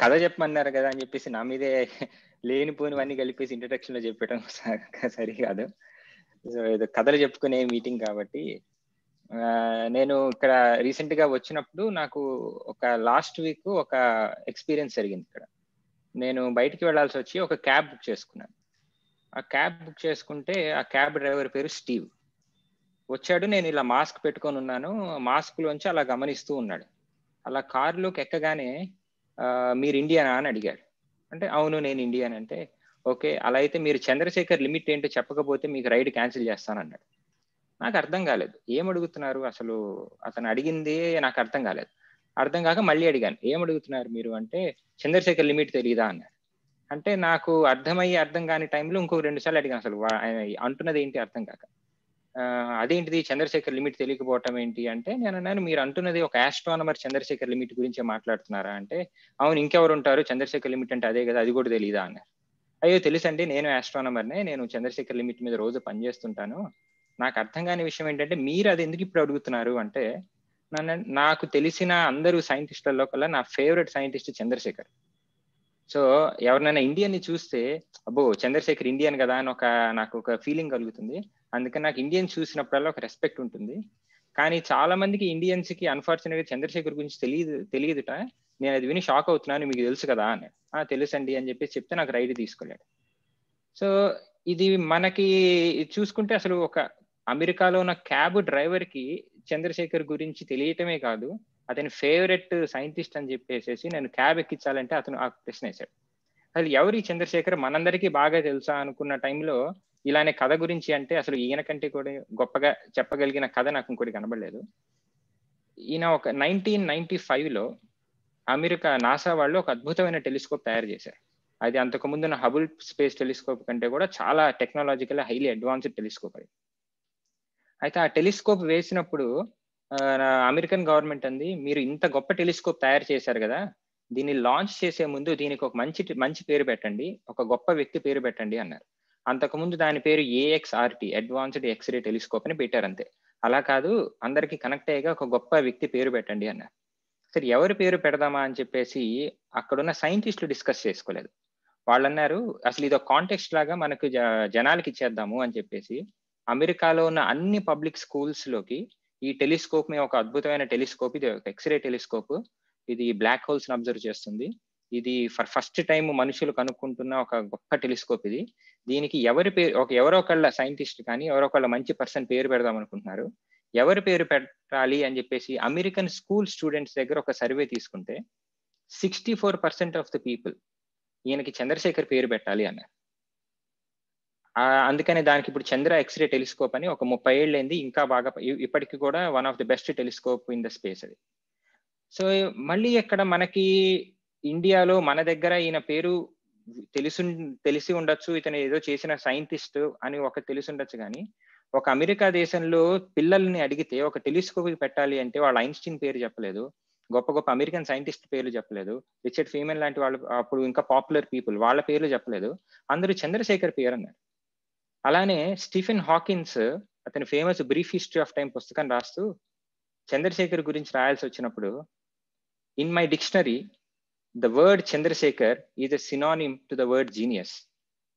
కథ చెప్పమన్నారు కదా అని చెప్పేసి నా మీదే లేనిపోనివన్నీ కలిపేసి ఇంట్రడక్షన్ లో చెప్పడం సరి కాదు సో ఏదో కథలు చెప్పుకునే మీటింగ్ కాబట్టి నేను ఇక్కడ రీసెంట్ గా వచ్చినప్పుడు నాకు ఒక లాస్ట్ వీక్ ఒక ఎక్స్పీరియన్స్ జరిగింది ఇక్కడ నేను బయటికి వెళ్లాల్సి వచ్చి ఒక క్యాబ్ బుక్ చేసుకున్నాను ఆ క్యాబ్ బుక్ చేసుకుంటే ఆ క్యాబ్ డ్రైవర్ పేరు స్టీవ్ వచ్చాడు నేను ఇలా మాస్క్ పెట్టుకొని ఉన్నాను మాస్క్ లోంచి అలా గమనిస్తూ ఉన్నాడు అలా కారులోకి ఎక్కగానే మీరు ఇండియా అని అడిగాడు అంటే అవును నేను ఇండియన్ అంటే ఓకే అలా అయితే మీరు చంద్రశేఖర్ లిమిట్ ఏంటో చెప్పకపోతే మీకు రైడ్ క్యాన్సిల్ చేస్తానన్నాడు నాకు అర్థం కాలేదు ఏం అడుగుతున్నారు అసలు అతను అడిగింది నాకు అర్థం కాలేదు అర్థం కాక మళ్ళీ అడిగాను ఏం అడుగుతున్నారు మీరు అంటే చంద్రశేఖర్ లిమిట్ తెలియదా అన్నాడు అంటే నాకు అర్థమయ్యి అర్థం కాని టైంలో ఇంకో రెండు సార్లు అడిగాను అసలు అంటున్నది ఏంటి అర్థం కాక అదేంటిది చంద్రశేఖర్ లిమిట్ తెలియకపోవటం ఏంటి అంటే నేను అన్నాను మీరు అంటున్నది ఒక ఆస్ట్రానమర్ చంద్రశేఖర్ లిమిట్ గురించి మాట్లాడుతున్నారా అంటే అవును ఇంకెవరు ఉంటారు చంద్రశేఖర్ లిమిట్ అంటే అదే కదా అది కూడా తెలియదా అన్నారు అయ్యో తెలుసండి నేను ఆస్ట్రానమర్నే నేను చంద్రశేఖర్ లిమిట్ మీద రోజు పనిచేస్తుంటాను నాకు అర్థం కాని విషయం ఏంటంటే మీరు అది ఎందుకు ఇప్పుడు అడుగుతున్నారు అంటే నన్ను నాకు తెలిసిన అందరూ సైంటిస్టులలో కల్లా నా ఫేవరెట్ సైంటిస్ట్ చంద్రశేఖర్ సో ఎవరినైనా ఇండియన్ ని చూస్తే అబ్బో చంద్రశేఖర్ ఇండియన్ కదా అని ఒక నాకు ఒక ఫీలింగ్ కలుగుతుంది అందుకని నాకు ఇండియన్స్ చూసినప్పుడల్లా ఒక రెస్పెక్ట్ ఉంటుంది కానీ చాలా మందికి ఇండియన్స్ కి అన్ఫార్చునేట్ చంద్రశేఖర్ గురించి తెలియదు తెలియదుట నేను అది విని షాక్ అవుతున్నాను మీకు తెలుసు కదా అని ఆ తెలుసండి అని చెప్పి చెప్తే నాకు రైడ్ తీసుకోలేడు సో ఇది మనకి చూసుకుంటే అసలు ఒక అమెరికాలో ఉన్న క్యాబ్ డ్రైవర్ కి చంద్రశేఖర్ గురించి తెలియటమే కాదు అతని ఫేవరెట్ సైంటిస్ట్ అని చెప్పేసి నేను క్యాబ్ ఎక్కించాలంటే అతను ఆ ప్రశ్న వేశాడు అసలు ఎవరి చంద్రశేఖర్ మనందరికీ బాగా తెలుసా అనుకున్న టైంలో ఇలానే కథ గురించి అంటే అసలు ఈయన కంటే కూడా గొప్పగా చెప్పగలిగిన కథ నాకు ఇంకోటి కనబడలేదు ఈయన ఒక నైన్టీన్ నైన్టీ ఫైవ్లో అమెరికా నాసా వాళ్ళు ఒక అద్భుతమైన టెలిస్కోప్ తయారు చేశారు అది ఉన్న హబుల్ స్పేస్ టెలిస్కోప్ కంటే కూడా చాలా టెక్నాలజికల్ హైలీ అడ్వాన్స్డ్ టెలిస్కోప్ అది అయితే ఆ టెలిస్కోప్ వేసినప్పుడు అమెరికన్ గవర్నమెంట్ అంది మీరు ఇంత గొప్ప టెలిస్కోప్ తయారు చేశారు కదా దీన్ని లాంచ్ చేసే ముందు దీనికి ఒక మంచి మంచి పేరు పెట్టండి ఒక గొప్ప వ్యక్తి పేరు పెట్టండి అన్నారు అంతకుముందు దాని పేరు ఏఎక్స్ఆర్టీ అడ్వాన్స్డ్ ఎక్స్రే టెలిస్కోప్ అని పెట్టారు అంతే అలా కాదు అందరికి కనెక్ట్ అయ్యేగా ఒక గొప్ప వ్యక్తి పేరు పెట్టండి అన్నారు సరే ఎవరి పేరు పెడదామా అని చెప్పేసి అక్కడున్న సైంటిస్టులు డిస్కస్ చేసుకోలేదు వాళ్ళు అన్నారు అసలు ఇది ఒక కాంటెక్స్ట్ లాగా మనకు జనాలకి ఇచ్చేద్దాము అని చెప్పేసి అమెరికాలో ఉన్న అన్ని పబ్లిక్ స్కూల్స్ లోకి ఈ టెలిస్కోప్ మీ ఒక అద్భుతమైన టెలిస్కోప్ ఇది ఎక్స్రే టెలిస్కోప్ ఇది బ్లాక్ హోల్స్ ని అబ్జర్వ్ చేస్తుంది ఇది ఫర్ ఫస్ట్ టైం మనుషులు కనుక్కుంటున్న ఒక గొప్ప టెలిస్కోప్ ఇది దీనికి ఎవరి పేరు ఒక ఎవరో ఒకళ్ళ సైంటిస్ట్ కానీ ఎవరో ఒకళ్ళ మంచి పర్సన్ పేరు పెడదాం అనుకుంటున్నారు ఎవరి పేరు పెట్టాలి అని చెప్పేసి అమెరికన్ స్కూల్ స్టూడెంట్స్ దగ్గర ఒక సర్వే తీసుకుంటే sixty four percent of the people ఈయనకి చంద్రశేఖర్ పేరు పెట్టాలి అన్నారు అందుకనే దానికి ఇప్పుడు చంద్ర ఎక్స్రే టెలిస్కోప్ అని ఒక ముప్పై ఏళ్ళైంది ఇంకా బాగా ఇప్పటికి కూడా one of the best telescope in the space అది సో మళ్ళీ ఇక్కడ మనకి ఇండియాలో మన దగ్గర ఈయన పేరు తెలుసు తెలిసి ఉండొచ్చు ఇతను ఏదో చేసిన సైంటిస్ట్ అని ఒక తెలిసి ఉండొచ్చు కానీ ఒక అమెరికా దేశంలో పిల్లల్ని అడిగితే ఒక టెలిస్కోప్ పెట్టాలి అంటే వాళ్ళు ఐన్స్టీన్ పేరు చెప్పలేదు గొప్ప గొప్ప అమెరికన్ సైంటిస్ట్ పేర్లు చెప్పలేదు రిచర్డ్ ఫీమెన్ లాంటి వాళ్ళు అప్పుడు ఇంకా పాపులర్ పీపుల్ వాళ్ళ పేర్లు చెప్పలేదు అందరూ చంద్రశేఖర్ పేరు అన్నారు అలానే స్టీఫెన్ హాకిన్స్ అతని famous brief history of time పుస్తకం రాస్తూ చంద్రశేఖర్ గురించి రాయాల్సి వచ్చినప్పుడు in my dictionary The word Chandrasekhar is a synonym to the word genius.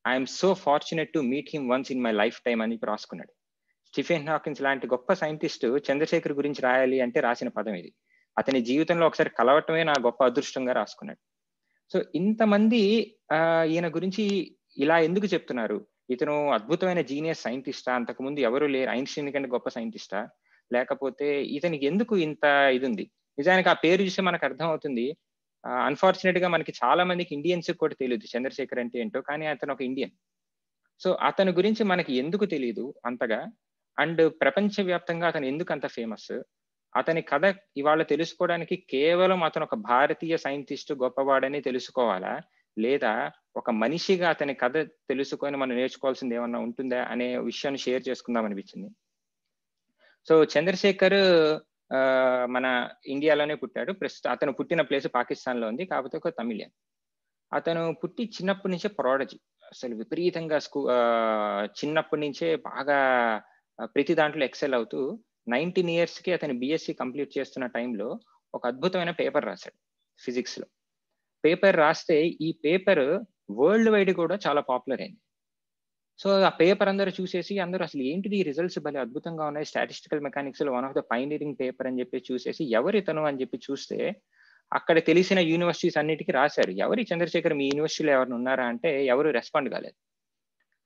I am so fortunate to meet him once in my lifetime అని రాసుకున్నాడు stiffen Hawkins లాంటి గొప్ప scientist Chandrasekhar గురించి రాయాలి అంటే రాసిన పదం ఇది అతని జీవితంలో ఒకసారి కలవటమే నా గొప్ప అదృష్టంగా రాసుకున్నాడు సో ఇంతమంది ఈయన గురించి ఇలా ఎందుకు చెప్తున్నారు ఇతను అద్భుతమైన జీనియస్ సైంటిస్టా అంతకుముందు ఎవరు లేరు ఐన్స్టీన్ కంటే గొప్ప సైంటిస్టా లేకపోతే ఇతనికి ఎందుకు ఇంత ఇది ఉంది నిజానికి ఆ పేరు చూస్తే మనకు అర్థం అవుతుంది అన్ఫార్చునేట్ గా మనకి చాలా మందికి ఇండియన్స్ కూడా తెలియదు చంద్రశేఖర్ అంటే ఏంటో కానీ అతను ఒక ఇండియన్ సో అతని గురించి మనకి ఎందుకు తెలియదు అంతగా అండ్ ప్రపంచవ్యాప్తంగా అతను ఎందుకు అంత ఫేమస్ అతని కథ ఇవాళ తెలుసుకోవడానికి కేవలం అతను ఒక భారతీయ సైంటిస్ట్ గొప్పవాడని తెలుసుకోవాలా లేదా ఒక మనిషిగా అతని కథ తెలుసుకొని మనం నేర్చుకోవాల్సింది ఏమన్నా ఉంటుందా అనే విషయాన్ని షేర్ చేసుకుందాం అనిపించింది సో చంద్రశేఖర్ మన ఇండియాలోనే పుట్టాడు ప్రస్తుతం అతను పుట్టిన ప్లేస్ పాకిస్తాన్లో ఉంది కాకపోతే ఒక తమిళియన్ అతను పుట్టి చిన్నప్పటి నుంచే ప్రోడజీ అసలు విపరీతంగా స్కూ చిన్నప్పటి నుంచే బాగా ప్రతి దాంట్లో ఎక్సెల్ అవుతూ నైన్టీన్ ఇయర్స్కి అతను బిఎస్సి కంప్లీట్ చేస్తున్న టైంలో ఒక అద్భుతమైన పేపర్ రాశాడు ఫిజిక్స్లో పేపర్ రాస్తే ఈ పేపర్ వరల్డ్ వైడ్ కూడా చాలా పాపులర్ అయింది సో ఆ పేపర్ అందరూ చూసేసి అందరూ అసలు ఏంటిది రిజల్ట్స్ భలే అద్భుతంగా ఉన్నాయి స్టాటిస్టికల్ మెకానిక్స్ లో one of the pioneering paper అని చెప్పి చూసేసి ఎవరితను అని చెప్పి చూస్తే అక్కడ తెలిసిన యూనివర్సిటీస్ అన్నిటికీ రాశారు ఎవరి చంద్రశేఖర్ మీ యూనివర్సిటీలో ఎవరిని ఉన్నారా అంటే ఎవరు రెస్పాండ్ కాలేదు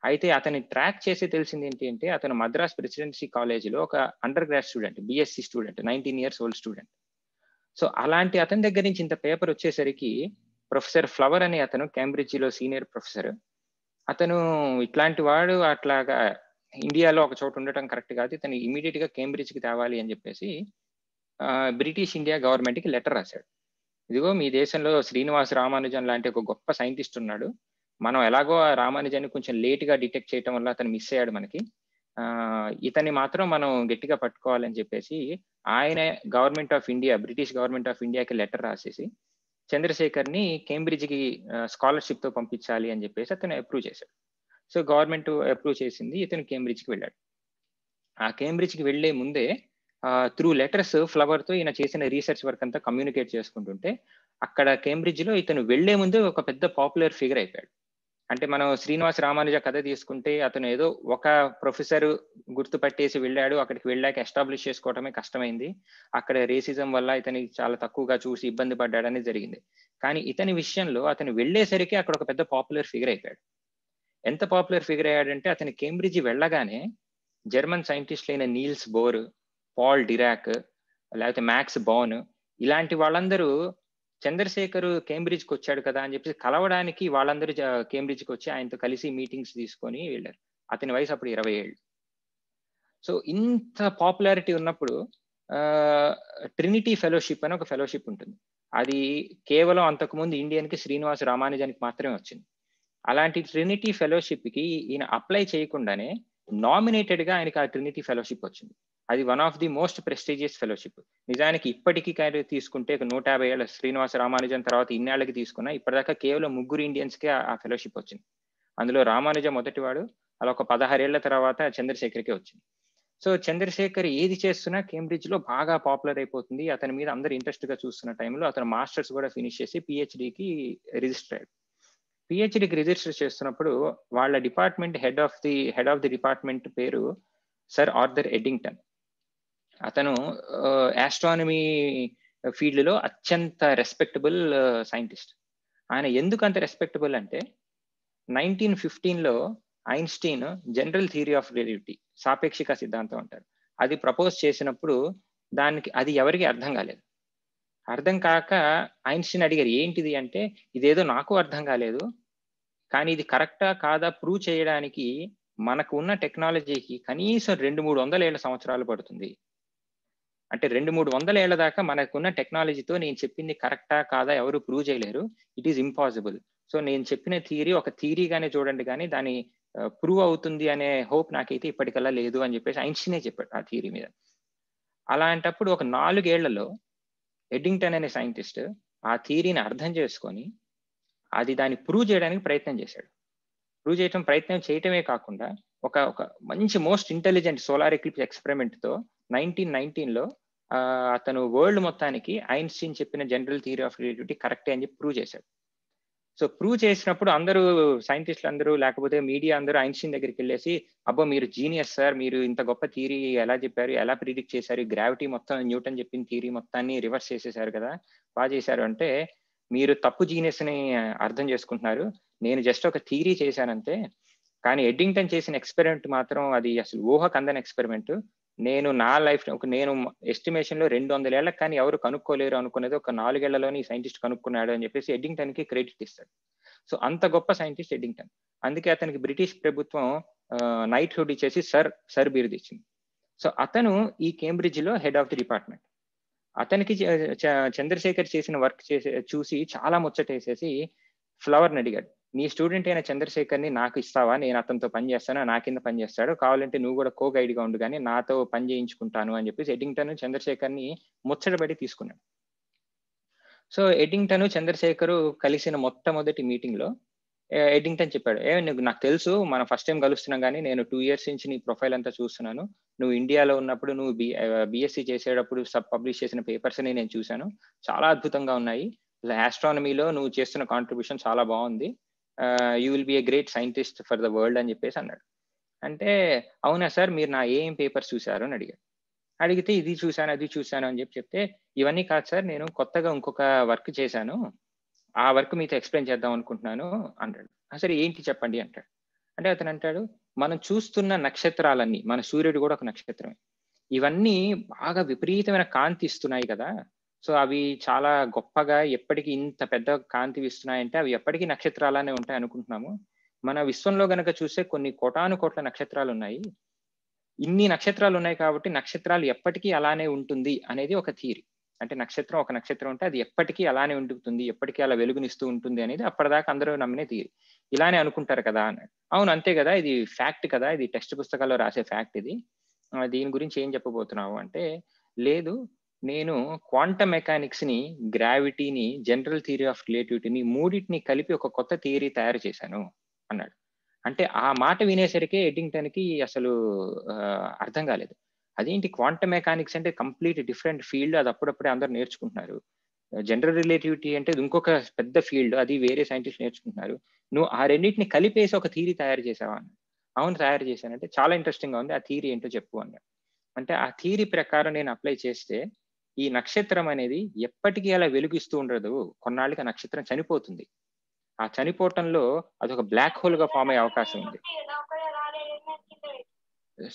అయితే అతని ట్రాక్ చేసి తెలిసింది ఏంటి అంటే అతను మద్రాస్ ప్రెసిడెన్సీ కాలేజీలో ఒక under grad student BSc student nineteen years old student so అలాంటి అతని దగ్గర నుంచి ఇంత పేపర్ వచ్చేసరికి ప్రొఫెసర్ ఫ్లవర్ అనే అతను కేంబ్రిడ్జ్లో సీనియర్ ప్రొఫెసర్ అతను ఇట్లాంటి వాడు అట్లాగా ఇండియాలో ఒక చోట ఉండటం కరెక్ట్ కాదు ఇతను ఇమీడియట్ గా కేంబ్రిడ్జ్ కి తేవాలి అని చెప్పేసి బ్రిటిష్ ఇండియా గవర్నమెంట్ కి లెటర్ రాశాడు ఇదిగో మీ దేశంలో శ్రీనివాస్ రామానుజన్ లాంటి ఒక గొప్ప సైంటిస్ట్ ఉన్నాడు మనం ఎలాగో రామానుజాన్ని కొంచెం లేట్గా డిటెక్ట్ చేయడం వల్ల అతను మిస్ అయ్యాడు మనకి ఇతన్ని మాత్రం మనం గట్టిగా పట్టుకోవాలని చెప్పేసి ఆయన government of India British government of ఇండియాకి లెటర్ రాసేసి చంద్రశేఖర్ ని కేంబ్రిడ్జ్కి స్కాలర్షిప్ తో పంపించాలి అని చెప్పేసి అతను అప్రూవ్ చేశాడు సో గవర్నమెంట్ అప్రూవ్ చేసింది ఇతను కేంబ్రిడ్జ్కి వెళ్ళాడు ఆ కేంబ్రిడ్జ్కి వెళ్లే ముందే త్రూ లెటర్స్ ఫ్లవర్ తో ఈయన చేసిన రీసెర్చ్ వర్క్ అంతా కమ్యూనికేట్ చేసుకుంటుంటే అక్కడ కేంబ్రిడ్జ్ లో ఇతను వెళ్లే ముందే ఒక పెద్ద పాపులర్ ఫిగర్ అయిపోయాడు అంటే మనం శ్రీనివాస్ రామానుజ కథ తీసుకుంటే అతను ఏదో ఒక ప్రొఫెసర్ గుర్తుపట్టేసి వెళ్ళాడు అక్కడికి వెళ్ళాక ఎస్టాబ్లిష్ చేసుకోవటమే కష్టమైంది అక్కడ రేసిజం వల్ల ఇతని చాలా తక్కువగా చూసి ఇబ్బంది పడ్డాడని జరిగింది కానీ ఇతని విషయంలో అతను వెళ్ళేసరికి అక్కడ ఒక పెద్ద పాపులర్ ఫిగర్ అయిపోయాడు ఎంత పాపులర్ ఫిగర్ అయ్యాడంటే అతని కేంబ్రిడ్జ్ వెళ్ళగానే జర్మన్ సైంటిస్ట్ అయిన నీల్స్ బోర్ పాల్ డిరాక్ లేకపోతే మ్యాక్స్ బోన్ ఇలాంటి వాళ్ళందరూ చంద్రశేఖర్ కేంబ్రిడ్జ్కి వచ్చాడు కదా అని చెప్పేసి కలవడానికి వాళ్ళందరూ కేంబ్రిడ్జ్కి వచ్చి ఆయనతో కలిసి మీటింగ్స్ తీసుకొని వెళ్ళారు అతని వయసు అప్పుడు ఇరవై ఏళ్ళు సో ఇంత పాపులారిటీ ఉన్నప్పుడు ట్రినిటీ ఫెలోషిప్ అని ఒక ఫెలోషిప్ ఉంటుంది అది కేవలం అంతకుముందు ఇండియన్కి శ్రీనివాస్ రామానుజానికి మాత్రమే వచ్చింది అలాంటి ట్రినిటీ ఫెలోషిప్కి ఈయన అప్లై చేయకుండానే నామినేటెడ్గా ఆయనకి ఆ ట్రినిటీ ఫెలోషిప్ వచ్చింది అది one of the most prestigious fellowship నిజానికి ఇప్పటికీ కానీ తీసుకుంటే నూట యాభై ఏళ్ళ శ్రీనివాస రామానుజన్ తర్వాత ఇన్నేళ్ళకి తీసుకున్న ఇప్పటిదాకా కేవలం ముగ్గురు ఇండియన్స్కే ఆ ఫెలోషిప్ వచ్చింది అందులో మొదటి మొదటివాడు అలా ఒక పదహారేళ్ల తర్వాత చంద్రశేఖర్కే వచ్చింది సో చంద్రశేఖర్ ఏది చేస్తున్నా కేంబ్రిడ్జ్ లో బాగా పాపులర్ అయిపోతుంది అతని మీద అందరు ఇంట్రెస్ట్ గా చూస్తున్న టైంలో అతను మాస్టర్స్ కూడా ఫినిష్ చేసి పిహెచ్డికి రిజిస్టర్ అయ్యాడు పిహెచ్డికి రిజిస్టర్ చేస్తున్నప్పుడు వాళ్ళ department head of the head of the department పేరు సర్ ఆర్థర్ ఎడ్డింగ్టన్ అతను ఆస్ట్రానమీ ఫీల్డ్ లో అత్యంత రెస్పెక్టబుల్ సైంటిస్ట్ ఆయన ఎందుకు అంత రెస్పెక్టబుల్ అంటే నైన్టీన్ ఫిఫ్టీన్లో Einstein general theory of relativity సాపేక్షిక సిద్ధాంతం అంటారు అది ప్రపోజ్ చేసినప్పుడు దానికి అది ఎవరికి అర్థం కాలేదు అర్థం కాక ఐన్స్టీన్ అడిగారు ఏంటిది అంటే ఇదేదో నాకు అర్థం కాలేదు కానీ ఇది కరెక్టా కాదా ప్రూవ్ చేయడానికి మనకు ఉన్న టెక్నాలజీకి కనీసం రెండు మూడు వందల ఏళ్ళ సంవత్సరాలు పడుతుంది అంటే రెండు మూడు వందల ఏళ్ల దాకా మనకున్న టెక్నాలజీతో నేను చెప్పింది కరెక్టా కాదా ఎవరు ప్రూవ్ చేయలేరు ఇట్ ఈస్ ఇంపాసిబుల్ సో నేను చెప్పిన థియరీ ఒక థియరీగానే చూడండి కానీ దాని ప్రూవ్ అవుతుంది అనే హోప్ నాకైతే ఇప్పటికల్లా లేదు అని చెప్పేసి ఐన్స్టీనే చెప్పాడు ఆ థియరీ మీద అలాంటప్పుడు ఒక నాలుగేళ్లలో ఎడ్డింగ్టన్ అనే సైంటిస్ట్ ఆ థియరీని అర్థం చేసుకొని అది దాన్ని ప్రూవ్ చేయడానికి ప్రయత్నం చేశాడు ప్రూవ్ చేయటం ప్రయత్నం చేయటమే కాకుండా ఒక ఒక మంచి మోస్ట్ ఇంటెలిజెంట్ సోలార్ ఎక్లిప్స్ ఎక్స్పెరిమెంట్తో నైన్టీన్ నైన్టీన్లో అతను వరల్డ్ మొత్తానికి ఐన్స్టీన్ చెప్పిన జనరల్ థియరీ ఆఫ్ రిలేటివిటీ కరెక్టే అని చెప్పి ప్రూవ్ చేశాడు సో ప్రూవ్ చేసినప్పుడు అందరూ సైంటిస్టులు అందరూ లేకపోతే మీడియా అందరూ ఐన్స్టీన్ దగ్గరికి వెళ్ళేసి అబ్బో మీరు జీనియస్ సార్ మీరు ఇంత గొప్ప థియరీ ఎలా చెప్పారు ఎలా ప్రిడిక్ట్ చేశారు గ్రావిటీ మొత్తం న్యూటన్ చెప్పిన థియరీ మొత్తాన్ని రివర్స్ చేసేసారు కదా బాగా చేశారు అంటే మీరు తప్పు జీనియస్ ని అర్థం చేసుకుంటున్నారు నేను జస్ట్ ఒక థియరీ చేశానంతే కానీ ఎడ్డింగ్టన్ చేసిన ఎక్స్పెరిమెంట్ మాత్రం అది అసలు ఊహకు ఎక్స్పెరిమెంట్ నేను నా లైఫ్ ఒక నేను ఎస్టిమేషన్ లో రెండు వందల ఏళ్ళకి కానీ ఎవరు కనుక్కోలేరు అనుకునేది ఒక నాలుగేళ్లలోని సైంటిస్ట్ కనుక్కున్నాడు అని చెప్పేసి ఎడ్డింగ్టన్ కి క్రెడిట్ ఇస్తాడు సో అంత గొప్ప సైంటిస్ట్ ఎడ్డింగ్టన్ అందుకే అతనికి బ్రిటిష్ ప్రభుత్వం నైట్ హుడ్ ఇచ్చేసి సర్ సర్ బీరుది ఇచ్చింది సో అతను ఈ కేంబ్రిడ్జ్ లో హెడ్ ఆఫ్ ది డిపార్ట్మెంట్ అతనికి చంద్రశేఖర్ చేసిన వర్క్ చేసి చూసి చాలా ముచ్చటేసేసి ఫ్లవర్ని అడిగాడు నీ స్టూడెంట్ అయిన చంద్రశేఖర్ని నాకు ఇస్తావా నేను అతనితో పని చేస్తాను నా కింద పని చేస్తాడు కావాలంటే నువ్వు కూడా కో గైడ్గా ఉండు కానీ నాతో పని చేయించుకుంటాను అని చెప్పేసి ఎడింగ్టన్ చంద్రశేఖర్ని ముచ్చటబడి తీసుకున్నాడు సో ఎడింగ్టన్ చంద్రశేఖర్ కలిసిన మొట్టమొదటి మీటింగ్లో ఎడింగ్టన్ చెప్పాడు ఏ నువ్వు నాకు తెలుసు మనం ఫస్ట్ టైం కలుస్తున్నాం కానీ నేను టూ ఇయర్స్ నుంచి నీ ప్రొఫైల్ అంతా చూస్తున్నాను నువ్వు ఇండియాలో ఉన్నప్పుడు నువ్వు బి బిఎస్సి చేసేటప్పుడు సబ్ పబ్లిష్ చేసిన పేపర్స్ని నేను చూశాను చాలా అద్భుతంగా ఉన్నాయి ఆస్ట్రానమీలో నువ్వు చేస్తున్న కాంట్రిబ్యూషన్ చాలా బాగుంది you will be a great scientist for the world అని చెప్పేసి అన్నాడు అంటే అవునా సార్ మీరు నా ఏం పేపర్స్ చూశారు అని అడిగారు అడిగితే ఇది చూశాను అది చూశాను అని చెప్పి చెప్తే ఇవన్నీ కాదు సార్ నేను కొత్తగా ఇంకొక వర్క్ చేశాను ఆ వర్క్ మీతో ఎక్స్ప్లెయిన్ చేద్దాం అనుకుంటున్నాను అంటాడు సరే ఏంటి చెప్పండి అంటాడు అంటే అతను అంటాడు మనం చూస్తున్న నక్షత్రాలన్నీ మన సూర్యుడు కూడా ఒక నక్షత్రమే ఇవన్నీ బాగా విపరీతమైన కాంతి ఇస్తున్నాయి కదా సో అవి చాలా గొప్పగా ఎప్పటికీ ఇంత పెద్ద కాంతి వీస్తున్నాయంటే అవి ఎప్పటికీ నక్షత్రాలనే ఉంటాయి అనుకుంటున్నాము మన విశ్వంలో గనక చూస్తే కొన్ని కోటాను కోట్ల నక్షత్రాలు ఉన్నాయి ఇన్ని నక్షత్రాలు ఉన్నాయి కాబట్టి నక్షత్రాలు ఎప్పటికీ అలానే ఉంటుంది అనేది ఒక థీరీ అంటే నక్షత్రం ఒక నక్షత్రం ఉంటే అది ఎప్పటికీ అలానే ఉంటుంది ఎప్పటికీ అలా వెలుగునిస్తూ ఉంటుంది అనేది అప్పటిదాకా అందరూ నమ్మినే తీరు ఇలానే అనుకుంటారు కదా అని అవును అంతే కదా ఇది ఫ్యాక్ట్ కదా ఇది టెక్స్ట్ పుస్తకాల్లో రాసే ఫ్యాక్ట్ ఇది దీని గురించి ఏం చెప్పబోతున్నావు అంటే లేదు నేను క్వాంటమ్ మెకానిక్స్ని గ్రావిటీని జనరల్ థియరీ ఆఫ్ రిలేటివిటీని మూడింటిని కలిపి ఒక కొత్త థియరీ తయారు చేశాను అన్నాడు అంటే ఆ మాట వినేసరికి ఎడ్డింగ్టన్కి అసలు అర్థం కాలేదు అదేంటి క్వాంటమ్ మెకానిక్స్ అంటే కంప్లీట్ డిఫరెంట్ ఫీల్డ్ అది అప్పుడప్పుడే అందరు నేర్చుకుంటున్నారు జనరల్ రిలేటివిటీ అంటే ఇంకొక పెద్ద ఫీల్డ్ అది వేరే సైంటిస్ట్ నేర్చుకుంటున్నారు నువ్వు ఆ రెండింటిని కలిపేసి ఒక థీరీ తయారు చేసావా అని అవును తయారు చేశానంటే చాలా ఇంట్రెస్టింగ్గా ఉంది ఆ థీరీ ఏంటో చెప్పు అన్నాడు అంటే ఆ థీరీ ప్రకారం నేను అప్లై చేస్తే ఈ నక్షత్రం అనేది ఎప్పటికీ అలా వెలుగిస్తూ ఉండదు కొన్నాళ్ళకి ఆ నక్షత్రం చనిపోతుంది ఆ చనిపోవటంలో అది ఒక బ్లాక్ హోల్ గా ఫామ్ అయ్యే అవకాశం ఉంది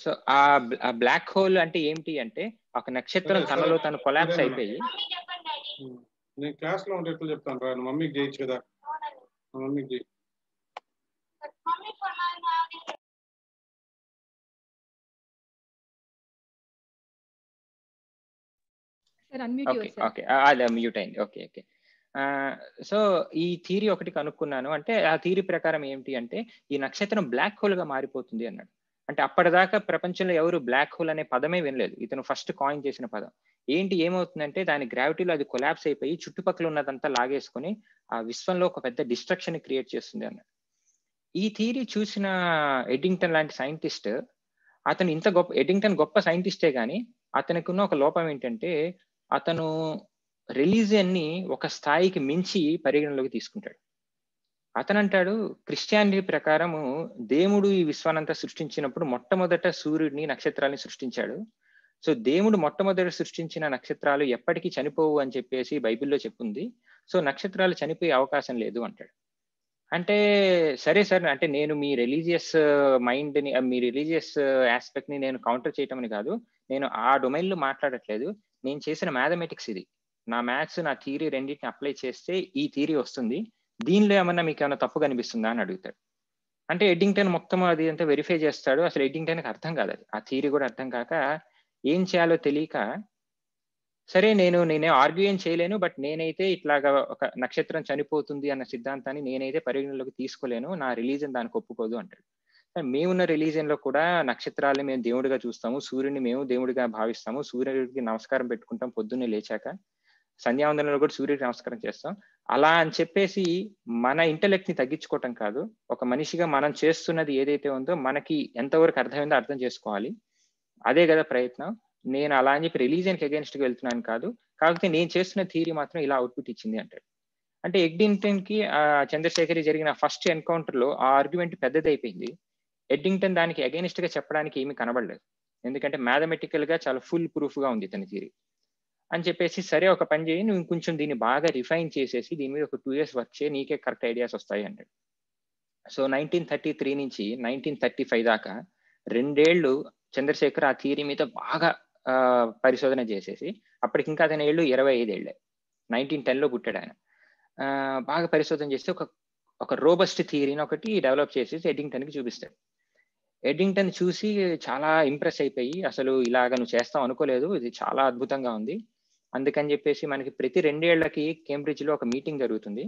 సో ఆ బ్లాక్ హోల్ అంటే ఏమిటి అంటే ఒక నక్షత్రం తనలో తను కొలాప్స్ అయిపోయి నేను క్లాస్ లో ఉండేట్లు చెప్తాను రా మమ్మీకి చేయొచ్చు కదా మమ్మీకి అయింది ఓకే ఓకే సో ఈ థీరీ ఒకటి కనుక్కున్నాను అంటే ఆ థీరీ ప్రకారం ఏంటి అంటే ఈ నక్షత్రం బ్లాక్ హోల్ గా మారిపోతుంది అన్నాడు అంటే అప్పటిదాకా ప్రపంచంలో ఎవరు బ్లాక్ హోల్ అనే పదమే వినలేదు ఇతను ఫస్ట్ కాయిన్ చేసిన పదం ఏంటి ఏమవుతుందంటే దాని గ్రావిటీలో అది కొలాప్స్ అయిపోయి చుట్టుపక్కల ఉన్నదంతా లాగేసుకొని ఆ విశ్వంలో ఒక పెద్ద డిస్ట్రక్షన్ క్రియేట్ చేస్తుంది అన్నాడు ఈ థీరీ చూసిన ఎడింగ్టన్ లాంటి సైంటిస్ట్ అతను ఇంత గొప్ప ఎడింగ్టన్ గొప్ప సైంటిస్టే కానీ అతనికి ఉన్న ఒక లోపం ఏంటంటే అతను రిలీజియన్ ని ఒక స్థాయికి మించి పరిగణలోకి తీసుకుంటాడు అతను అంటాడు క్రిస్టియానిటీ ప్రకారము దేవుడు ఈ విశ్వానంతా సృష్టించినప్పుడు మొట్టమొదట సూర్యుడిని నక్షత్రాలని సృష్టించాడు సో దేవుడు మొట్టమొదట సృష్టించిన నక్షత్రాలు ఎప్పటికీ చనిపోవు అని చెప్పేసి బైబిల్లో చెప్పుంది సో నక్షత్రాలు చనిపోయే అవకాశం లేదు అంటాడు అంటే సరే సరే అంటే నేను మీ రిలీజియస్ మైండ్ని మీ రిలీజియస్ ఆస్పెక్ట్ని నేను కౌంటర్ చేయటం అని కాదు నేను ఆ డొమైన్లో మాట్లాడట్లేదు నేను చేసిన మ్యాథమెటిక్స్ ఇది నా మ్యాథ్స్ నా థీరీ రెండింటిని అప్లై చేస్తే ఈ థీరీ వస్తుంది దీనిలో ఏమన్నా మీకు ఏమైనా తప్పు కనిపిస్తుందా అని అడుగుతాడు అంటే ఎడ్డింగ్టన్ మొత్తం అది అంతా వెరిఫై చేస్తాడు అసలు ఎడ్డింగ్టన్కి అర్థం కాదు అది ఆ థీరీ కూడా అర్థం కాక ఏం చేయాలో తెలియక సరే నేను నేనే ఆర్గ్యూ ఏం చేయలేను బట్ నేనైతే ఇట్లాగా ఒక నక్షత్రం చనిపోతుంది అన్న సిద్ధాంతాన్ని నేనైతే పరిగణలోకి తీసుకోలేను నా రిలీజన్ దానికి ఒప్పుకోదు అంటాడు మేము ఉన్న రిలీజియన్ లో కూడా నక్షత్రాలని మేము దేవుడిగా చూస్తాము సూర్యుని మేము దేవుడిగా భావిస్తాము సూర్యుడికి నమస్కారం పెట్టుకుంటాం పొద్దున్నే లేచాక సంధ్యావందనలో కూడా సూర్యుడికి నమస్కారం చేస్తాం అలా అని చెప్పేసి మన ఇంటలెక్ట్ ని తగ్గించుకోవటం కాదు ఒక మనిషిగా మనం చేస్తున్నది ఏదైతే ఉందో మనకి ఎంతవరకు అర్థమైందో అర్థం చేసుకోవాలి అదే కదా ప్రయత్నం నేను అలా అని చెప్పి రిలీజియన్కి కి వెళ్తున్నాను కాదు కాకపోతే నేను చేస్తున్న థీరీ మాత్రం ఇలా అవుట్పుట్ ఇచ్చింది అంటాడు అంటే ఎగ్డింటన్ కి చంద్రశేఖర్ జరిగిన ఫస్ట్ ఎన్కౌంటర్ లో ఆ ఆర్గ్యుమెంట్ పెద్దదైపోయింది ఎడ్డింగ్టన్ దానికి అగైనిస్ట్ గా చెప్పడానికి ఏమి కనబడలేదు ఎందుకంటే మ్యాథమెటికల్ గా చాలా ఫుల్ ప్రూఫ్ గా ఉంది తన థియరీ అని చెప్పేసి సరే ఒక పని చేయి నువ్వు ఇంకొంచెం దీన్ని బాగా రిఫైన్ చేసేసి దీని మీద ఒక టూ ఇయర్స్ వర్క్ చేయి నీకే కరెక్ట్ ఐడియాస్ వస్తాయి అన్నాడు సో నైన్టీన్ థర్టీ త్రీ నుంచి నైన్టీన్ థర్టీ ఫైవ్ దాకా రెండేళ్లు చంద్రశేఖర్ ఆ థియరీ మీద బాగా పరిశోధన చేసేసి అప్పటికి ఇంకా అతని ఏళ్ళు ఇరవై ఐదేళ్లే నైన్టీన్ టెన్లో పుట్టాడు ఆయన బాగా పరిశోధన చేస్తే ఒక ఒక రోబస్ట్ థియరీని ఒకటి డెవలప్ చేసేసి ఎడ్డింగ్టన్కి చూపిస్తాడు ఎడ్డింగ్టన్ చూసి చాలా ఇంప్రెస్ అయిపోయి అసలు ఇలాగ నువ్వు చేస్తావు అనుకోలేదు ఇది చాలా అద్భుతంగా ఉంది అందుకని చెప్పేసి మనకి ప్రతి రెండేళ్లకి కేంబ్రిడ్జ్ లో ఒక మీటింగ్ జరుగుతుంది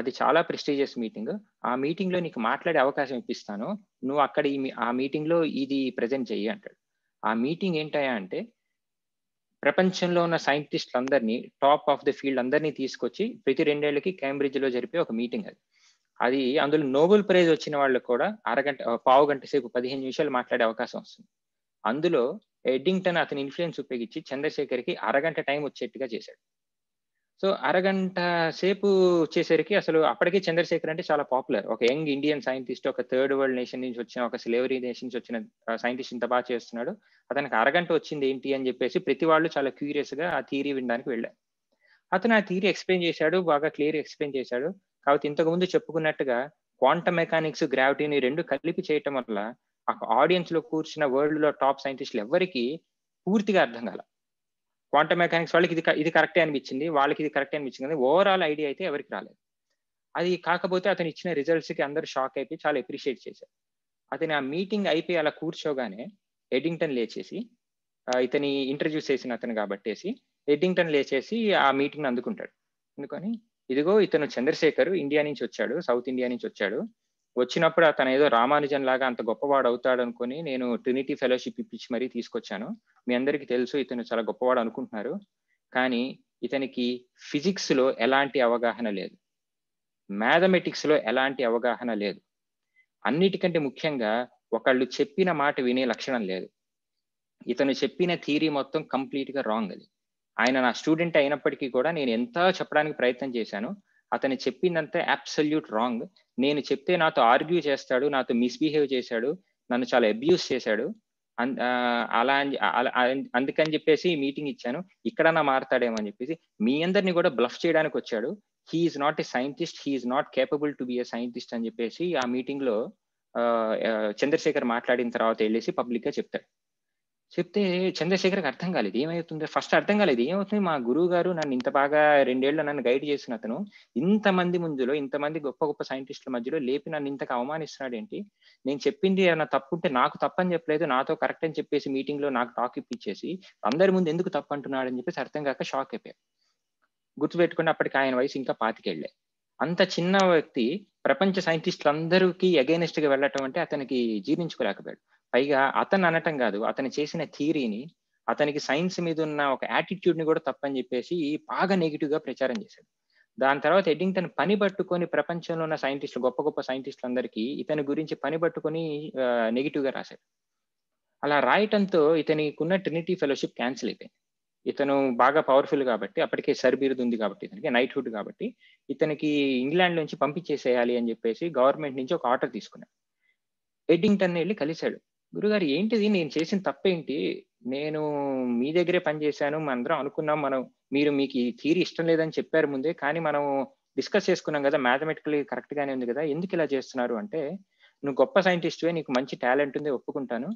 అది చాలా ప్రెస్టీజియస్ మీటింగ్ ఆ మీటింగ్ లో నీకు మాట్లాడే అవకాశం ఇప్పిస్తాను నువ్వు అక్కడ ఆ మీటింగ్ లో ఇది ప్రజెంట్ చెయ్యి అంటాడు ఆ మీటింగ్ ఏంటయా అంటే ప్రపంచంలో ఉన్న సైంటిస్టులందరినీ టాప్ ఆఫ్ ద ఫీల్డ్ అందరినీ తీసుకొచ్చి ప్రతి రెండేళ్లకి కేంబ్రిడ్జ్ లో జరిపే ఒక మీటింగ్ అది అది అందులో నోబెల్ ప్రైజ్ వచ్చిన వాళ్ళకు కూడా అరగంట పావు గంట సేపు పదిహేను నిమిషాలు మాట్లాడే అవకాశం వస్తుంది అందులో ఎడ్డింగ్టన్ అతని ఇన్ఫ్లుయెన్స్ ఉపయోగించి చంద్రశేఖర్కి అరగంట టైం వచ్చేట్టుగా చేశాడు సో అరగంట సేపు వచ్చేసరికి అసలు అప్పటికే చంద్రశేఖర్ అంటే చాలా పాపులర్ ఒక యంగ్ ఇండియన్ సైంటిస్ట్ ఒక థర్డ్ వరల్డ్ నేషన్ నుంచి వచ్చిన ఒక సిలేవరీ నేషన్ నుంచి వచ్చిన సైంటిస్ట్ ఇంత బాగా చేస్తున్నాడు అతనికి అరగంట వచ్చింది ఏంటి అని చెప్పేసి ప్రతి వాళ్ళు చాలా క్యూరియస్ గా ఆ థీరీ వినడానికి వెళ్ళారు అతను ఆ థీరీ ఎక్స్ప్లెయిన్ చేశాడు బాగా క్లియర్ ఎక్స్ప్లెయిన్ చేశాడు కాబట్టి ఇంతకుముందు చెప్పుకున్నట్టుగా క్వాంటమ్ మెకానిక్స్ గ్రావిటీని రెండు కలిపి చేయటం వల్ల ఆ ఆడియన్స్ లో కూర్చున్న వరల్డ్ లో టాప్ సైంటిస్టులు ఎవరికి పూర్తిగా అర్థం కాల క్వాంటమ్ మెకానిక్స్ వాళ్ళకి ఇది ఇది కరెక్టే అనిపించింది వాళ్ళకి ఇది కరెక్టే అనిపించింది కానీ ఓవరాల్ ఐడియా అయితే ఎవరికి రాలేదు అది కాకపోతే అతను ఇచ్చిన రిజల్ట్స్ కి అందరు షాక్ అయిపోయి చాలా అప్రిషియేట్ చేశారు అతని ఆ మీటింగ్ అయిపోయి అలా కూర్చోగానే ఎడ్డింగ్టన్ లేచేసి ఇతని ఇంట్రడ్యూస్ చేసిన అతను కాబట్టేసి ఎడ్డింగ్టన్ లేచేసి ఆ మీటింగ్ని అందుకుంటాడు అందుకని ఇదిగో ఇతను చంద్రశేఖర్ ఇండియా నుంచి వచ్చాడు సౌత్ ఇండియా నుంచి వచ్చాడు వచ్చినప్పుడు అతను ఏదో రామానుజన్ లాగా అంత గొప్పవాడు అవుతాడు అనుకుని నేను ట్రినిటీ ఫెలోషిప్ ఇప్పించి మరీ తీసుకొచ్చాను మీ అందరికీ తెలుసు ఇతను చాలా గొప్పవాడు అనుకుంటున్నారు కానీ ఇతనికి ఫిజిక్స్లో ఎలాంటి అవగాహన లేదు మ్యాథమెటిక్స్లో ఎలాంటి అవగాహన లేదు అన్నిటికంటే ముఖ్యంగా ఒకళ్ళు చెప్పిన మాట వినే లక్షణం లేదు ఇతను చెప్పిన థీరీ మొత్తం కంప్లీట్గా రాంగ్ అది ఆయన నా స్టూడెంట్ అయినప్పటికీ కూడా నేను ఎంత చెప్పడానికి ప్రయత్నం చేశాను అతను చెప్పిందంతా అబ్సల్యూట్ రాంగ్ నేను చెప్తే నాతో ఆర్గ్యూ చేస్తాడు నాతో మిస్బిహేవ్ చేశాడు నన్ను చాలా అబ్యూస్ చేశాడు అలా అని అందుకని చెప్పేసి మీటింగ్ ఇచ్చాను ఇక్కడ నా మారతాడేమో అని చెప్పేసి మీ అందరిని కూడా బ్లఫ్ చేయడానికి వచ్చాడు he's not a scientist he's not capable to be a scientist అని చెప్పేసి ఆ మీటింగ్ లో చంద్రశేఖర్ మాట్లాడిన తర్వాత వెళ్ళేసి పబ్లిక్ గా చెప్తాడు చెప్తే చంద్రశేఖర్కి అర్థం కాలేదు ఏమవుతుందో ఫస్ట్ అర్థం కాలేదు ఏమవుతుంది మా గురువు గారు నన్ను ఇంత బాగా రెండేళ్ళు నన్ను గైడ్ చేసిన అతను ఇంతమంది ముందులో ఇంతమంది గొప్ప గొప్ప సైంటిస్టుల మధ్యలో లేపి నన్ను ఇంతకు అవమానిస్తున్నాడు ఏంటి నేను చెప్పింది ఏమైనా తప్పుంటే నాకు తప్పని చెప్పలేదు నాతో కరెక్ట్ అని చెప్పేసి మీటింగ్ లో నాకు టాక్ ఇప్పించేసి అందరి ముందు ఎందుకు తప్పు అంటున్నాడు అని చెప్పేసి అర్థం కాక షాక్ అయిపోయారు పెట్టుకుంటే అప్పటికి ఆయన వయసు ఇంకా పాతికేళ్లే అంత చిన్న వ్యక్తి ప్రపంచ సైంటిస్టులందరికీ అగేనెస్ట్ గా వెళ్ళటం అంటే అతనికి జీర్ణించుకోలేకపోయాడు పైగా అతను అనటం కాదు అతను చేసిన థీరీని అతనికి సైన్స్ మీద ఉన్న ఒక యాటిట్యూడ్ ని కూడా తప్పని చెప్పేసి బాగా నెగిటివ్ గా ప్రచారం చేశాడు దాని తర్వాత ఎడ్డింగ్టన్ పని పట్టుకొని ప్రపంచంలో ఉన్న సైంటిస్టులు గొప్ప గొప్ప సైంటిస్టులు అందరికీ ఇతని గురించి పని పట్టుకొని నెగిటివ్ గా రాశాడు అలా రాయటంతో ఇతనికి ఉన్న ట్రినిటీ ఫెలోషిప్ క్యాన్సిల్ అయిపోయింది ఇతను బాగా పవర్ఫుల్ కాబట్టి అప్పటికే సర్ ఉంది కాబట్టి ఇతనికి నైట్హుడ్ కాబట్టి ఇతనికి ఇంగ్లాండ్ నుంచి పంపించేసేయాలి అని చెప్పేసి గవర్నమెంట్ నుంచి ఒక ఆర్డర్ తీసుకున్నాడు ఎడ్డింగ్టన్ వెళ్ళి కలిశాడు గురుగారు ఏంటిది నేను చేసిన తప్పేంటి నేను మీ దగ్గరే పనిచేశాను అందరం అనుకున్నాం మనం మీరు మీకు ఈ థీరీ ఇష్టం లేదని చెప్పారు ముందే కానీ మనం డిస్కస్ చేసుకున్నాం కదా మ్యాథమెటికలీ కరెక్ట్ గానే ఉంది కదా ఎందుకు ఇలా చేస్తున్నారు అంటే నువ్వు గొప్ప సైంటిస్ట్వే నీకు మంచి టాలెంట్ ఉంది ఒప్పుకుంటాను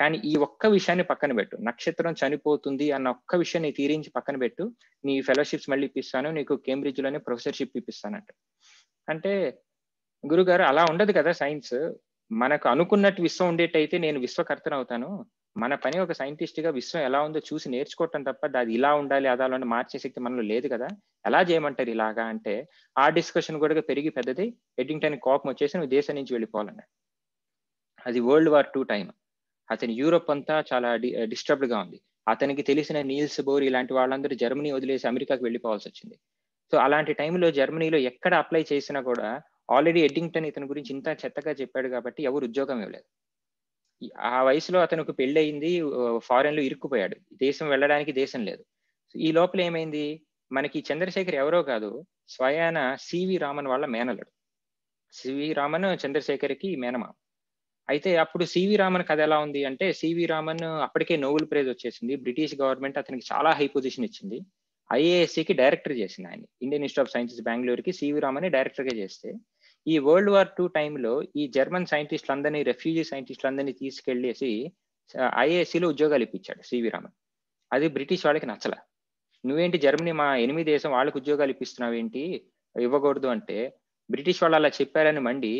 కానీ ఈ ఒక్క విషయాన్ని పక్కన పెట్టు నక్షత్రం చనిపోతుంది అన్న ఒక్క విషయాన్ని తీరించి పక్కన పెట్టు నీ ఫెలోషిప్స్ మళ్ళీ ఇప్పిస్తాను నీకు కేంబ్రిడ్జ్ లోనే ప్రొఫెసర్షిప్ ఇప్పిస్తానంట అంటే గురుగారు అలా ఉండదు కదా సైన్స్ మనకు అనుకున్నట్టు విశ్వం ఉండేటైతే నేను విశ్వకర్తను అవుతాను మన పని ఒక సైంటిస్ట్ గా విశ్వం ఎలా ఉందో చూసి నేర్చుకోవటం తప్ప అది ఇలా ఉండాలి అదాలో మార్చే శక్తి మనలో లేదు కదా ఎలా చేయమంటారు ఇలాగా అంటే ఆ డిస్కషన్ కూడా పెరిగి పెద్దది ఎడ్డింగ్టన్ కోపం వచ్చేసి నువ్వు దేశం నుంచి వెళ్ళిపోవాలన్నాడు అది వరల్డ్ వార్ టూ టైం అతని యూరోప్ అంతా చాలా డిస్టర్బ్డ్ గా ఉంది అతనికి తెలిసిన నీల్స్ బోర్ ఇలాంటి వాళ్ళందరూ జర్మనీ వదిలేసి అమెరికాకి వెళ్ళిపోవాల్సి వచ్చింది సో అలాంటి టైంలో జర్మనీలో ఎక్కడ అప్లై చేసినా కూడా ఆల్రెడీ ఎడ్డింగ్టన్ ఇతని గురించి ఇంత చెత్తగా చెప్పాడు కాబట్టి ఎవరు ఉద్యోగం ఇవ్వలేదు ఆ వయసులో అతనికి పెళ్ళయింది ఫారెన్ లో ఇరుక్కుపోయాడు దేశం వెళ్ళడానికి దేశం లేదు ఈ లోపల ఏమైంది మనకి చంద్రశేఖర్ ఎవరో కాదు స్వయాన సివి రామన్ వాళ్ళ మేనలుడు సివి రామన్ చంద్రశేఖర్కి మేనమా అయితే అప్పుడు సివి రామన్ కథ ఎలా ఉంది అంటే సివి రామన్ అప్పటికే నోబెల్ ప్రైజ్ వచ్చేసింది బ్రిటిష్ గవర్నమెంట్ అతనికి చాలా హై పొజిషన్ ఇచ్చింది ఐఏఎస్సికి డైరెక్టర్ చేసింది ఆయన ఇండియన్ ఇన్స్టిట్యూట్ ఆఫ్ సైన్సెస్ బెంగళూరుకి సివి రామన్ డైరెక్టర్గా చేస్తే ఈ వరల్డ్ వార్ టూ టైంలో ఈ జర్మన్ సైంటిస్టులు అందరినీ రెఫ్యూజీ సైంటిస్టులు అందరినీ తీసుకెళ్ళేసి ఐఏఎస్సీలో ఉద్యోగాలు ఇప్పించాడు సివి రామన్ అది బ్రిటిష్ వాళ్ళకి నచ్చల నువ్వేంటి జర్మనీ మా ఎనిమిది దేశం వాళ్ళకి ఉద్యోగాలు ఇప్పిస్తున్నావు ఏంటి ఇవ్వకూడదు అంటే బ్రిటిష్ వాళ్ళు అలా చెప్పారని మండి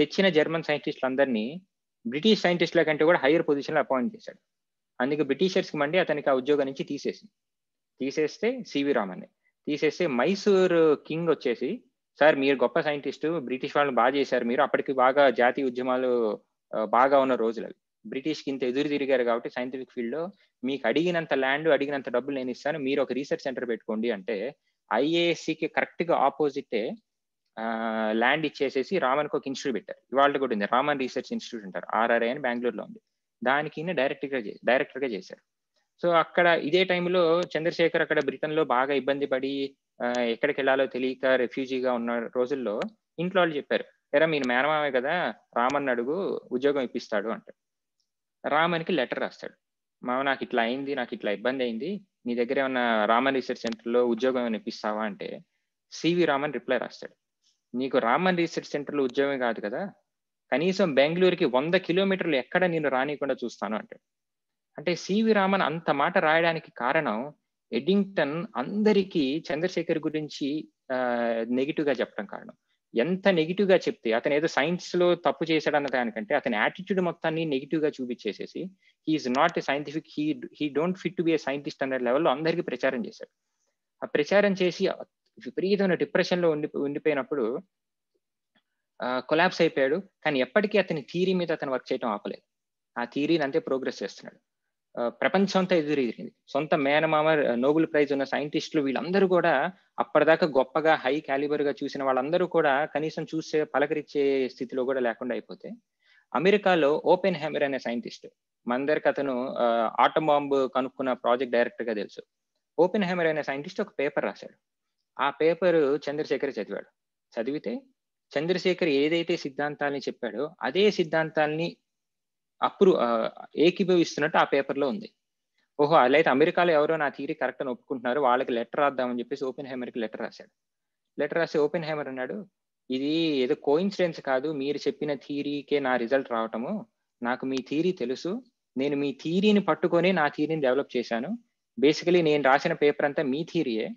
తెచ్చిన జర్మన్ సైంటిస్టులు అందరినీ బ్రిటిష్ సైంటిస్టుల కంటే కూడా హైయర్ పొజిషన్లో అపాయింట్ చేశాడు అందుకే బ్రిటిషర్స్కి మండి అతనికి ఆ ఉద్యోగం నుంచి తీసేసింది తీసేస్తే సివి రామన్ తీసేస్తే మైసూర్ కింగ్ వచ్చేసి సార్ మీరు గొప్ప సైంటిస్ట్ బ్రిటిష్ వాళ్ళు బాగా చేశారు మీరు అప్పటికి బాగా జాతీయ ఉద్యమాలు బాగా ఉన్న రోజులు అవి బ్రిటిష్ కింద ఎదురు తిరిగారు కాబట్టి సైంటిఫిక్ ఫీల్డ్ లో మీకు అడిగినంత ల్యాండ్ అడిగినంత డబ్బులు నేను ఇస్తాను మీరు ఒక రీసెర్చ్ సెంటర్ పెట్టుకోండి అంటే ఐఏఎస్సికి కరెక్ట్ గా ఆపోజిటే ల్యాండ్ ఇచ్చేసేసి రామన్కి ఒక ఇన్స్టిట్యూట్ పెట్టారు ఇవాళ కూడా ఉంది రామన్ రీసెర్చ్ ఇన్స్టిట్యూట్ అంటారు ఆర్ఆర్ఐ అని బెంగళూరులో ఉంది దానికి డైరెక్ట్ గా డైరెక్టర్ గా చేశారు సో అక్కడ ఇదే టైంలో చంద్రశేఖర్ అక్కడ బ్రిటన్ లో బాగా ఇబ్బంది పడి ఎక్కడికి వెళ్ళాలో తెలియక రెఫ్యూజీగా ఉన్న రోజుల్లో ఇంట్లో వాళ్ళు చెప్పారు ఎరా మీరు మేనమామే కదా రామన్ అడుగు ఉద్యోగం ఇప్పిస్తాడు అంటాడు రామన్కి లెటర్ రాస్తాడు మామ నాకు ఇట్లా అయింది నాకు ఇట్లా ఇబ్బంది అయింది నీ దగ్గర ఉన్న రామన్ రీసెర్చ్ సెంటర్లో ఉద్యోగం ఏమైనా ఇప్పిస్తావా అంటే సివి రామన్ రిప్లై రాస్తాడు నీకు రామన్ రీసెర్చ్ సెంటర్లో ఉద్యోగం కాదు కదా కనీసం బెంగళూరుకి వంద కిలోమీటర్లు ఎక్కడ నేను రానియకుండా చూస్తాను అంటాడు అంటే సివి రామన్ అంత మాట రాయడానికి కారణం ఎడ్డింగ్టన్ అందరికీ చంద్రశేఖర్ గురించి నెగిటివ్ గా చెప్పడం కారణం ఎంత నెగిటివ్ గా చెప్తే అతను ఏదో సైన్స్ లో తప్పు చేశాడన్న దానికంటే అతని యాటిట్యూడ్ మొత్తాన్ని నెగిటివ్ గా చూపించేసేసి he's not a scientific he he don't fit to be a scientist అనే లెవెల్లో అందరికీ ప్రచారం చేశాడు ఆ ప్రచారం చేసి విపరీతమైన డిప్రెషన్ లో ఉండి ఉండిపోయినప్పుడు కొలాబ్స్ అయిపోయాడు కానీ ఎప్పటికీ అతని థీరీ మీద అతను వర్క్ చేయడం ఆపలేదు ఆ థీరీని అంతే ప్రోగ్రెస్ చేస్తున్నాడు ప్రపంచం అంతా ఎదురెదిరింది సొంత మేనమామ నోబెల్ ప్రైజ్ ఉన్న సైంటిస్టులు వీళ్ళందరూ కూడా అప్పటిదాకా గొప్పగా హై క్యాలిబర్ గా చూసిన వాళ్ళందరూ కూడా కనీసం చూసే పలకరించే స్థితిలో కూడా లేకుండా అయిపోతే అమెరికాలో ఓపెన్ హ్యామర్ అనే సైంటిస్ట్ మందరికి అతను ఆటో బాంబు కనుక్కున్న ప్రాజెక్ట్ డైరెక్టర్ గా తెలుసు ఓపెన్ హ్యామర్ అనే సైంటిస్ట్ ఒక పేపర్ రాశాడు ఆ పేపర్ చంద్రశేఖర్ చదివాడు చదివితే చంద్రశేఖర్ ఏదైతే సిద్ధాంతాల్ని చెప్పాడో అదే సిద్ధాంతాల్ని అప్రూవ్ ఏకీభవిస్తున్నట్టు ఇస్తున్నట్టు ఆ పేపర్లో ఉంది ఓహో అలా అయితే అమెరికాలో ఎవరో నా థీరీ కరెక్ట్ అని ఒప్పుకుంటున్నారు వాళ్ళకి లెటర్ రాద్దామని చెప్పేసి ఓపెన్ హేమర్కి లెటర్ రాశాడు లెటర్ రాసి ఓపెన్ హైమర్ అన్నాడు ఇది ఏదో కోయిన్సిడెన్స్ కాదు మీరు చెప్పిన థీరీకే నా రిజల్ట్ రావటము నాకు మీ థీరీ తెలుసు నేను మీ థీరీని పట్టుకొని నా థీరీని డెవలప్ చేశాను బేసికలీ నేను రాసిన పేపర్ అంతా మీ థీరీయే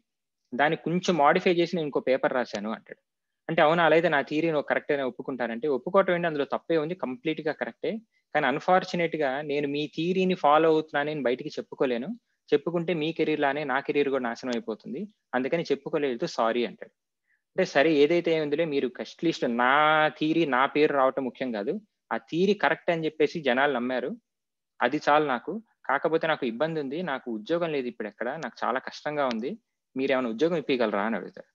దాన్ని కొంచెం మాడిఫై చేసి నేను ఇంకో పేపర్ రాశాను అంటాడు అంటే అవునా అలా అయితే నా థీరీని కరెక్ట్ అని ఒప్పుకుంటానంటే ఒప్పుకోవటం ఏంటి అందులో తప్పే ఉంది కంప్లీట్గా కరెక్టే కానీ అన్ఫార్చునేట్ గా నేను మీ థీరీని ఫాలో అవుతున్నానని బయటికి చెప్పుకోలేను చెప్పుకుంటే మీ కెరీర్ లానే నా కెరీర్ కూడా నాశనం అయిపోతుంది అందుకని చెప్పుకోలేదు సారీ అంటాడు అంటే సరే ఏదైతే ఉందిలే మీరు కష్ట్లీస్ట్ నా థీరీ నా పేరు రావటం ముఖ్యం కాదు ఆ థీరీ కరెక్ట్ అని చెప్పేసి జనాలు నమ్మారు అది చాలు నాకు కాకపోతే నాకు ఇబ్బంది ఉంది నాకు ఉద్యోగం లేదు ఇప్పుడు ఎక్కడ నాకు చాలా కష్టంగా ఉంది మీరు ఏమైనా ఉద్యోగం ఇప్పగలరా అని అడుగుతారు